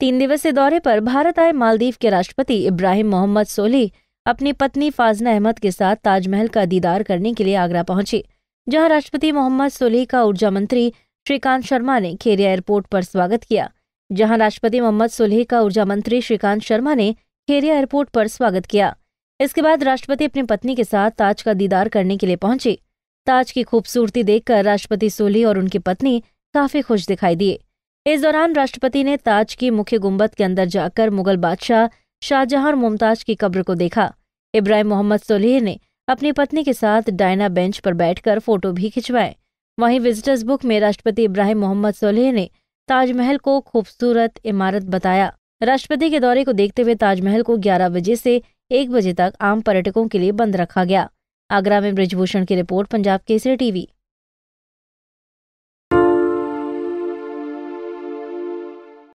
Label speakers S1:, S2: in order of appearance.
S1: तीन दिवसीय दौरे पर भारत आए मालदीव के राष्ट्रपति इब्राहिम मोहम्मद सोली अपनी पत्नी फाजना अहमद के साथ ताजमहल का दीदार करने के लिए आगरा पहुंचे जहां राष्ट्रपति मोहम्मद सोली का ऊर्जा मंत्री श्रीकांत शर्मा ने खेरिया एयरपोर्ट पर स्वागत किया जहां राष्ट्रपति मोहम्मद सोलह का ऊर्जा मंत्री श्रीकांत शर्मा ने खेरिया एयरपोर्ट पर स्वागत किया इसके बाद राष्ट्रपति अपनी पत्नी के साथ ताज का दीदार करने के लिए पहुंचे ताज की खूबसूरती देखकर राष्ट्रपति सोलह और उनकी पत्नी काफी खुश दिखाई दिए इस दौरान राष्ट्रपति ने ताज की मुख्य गुम्बद के अंदर जाकर मुगल बादशाह शाहजहां और मुमताज की कब्र को देखा इब्राहिम मोहम्मद सोलेह ने अपनी पत्नी के साथ डायना बेंच पर बैठकर फोटो भी खिंचवाए वहीं विजिटर्स बुक में राष्ट्रपति इब्राहिम मोहम्मद सोलेह ने ताजमहल को खूबसूरत इमारत बताया राष्ट्रपति के दौरे को देखते हुए ताजमहल को 11 बजे से 1 बजे तक आम पर्यटकों के लिए बंद रखा गया आगरा में ब्रिजभूषण की रिपोर्ट पंजाब केसरी टीवी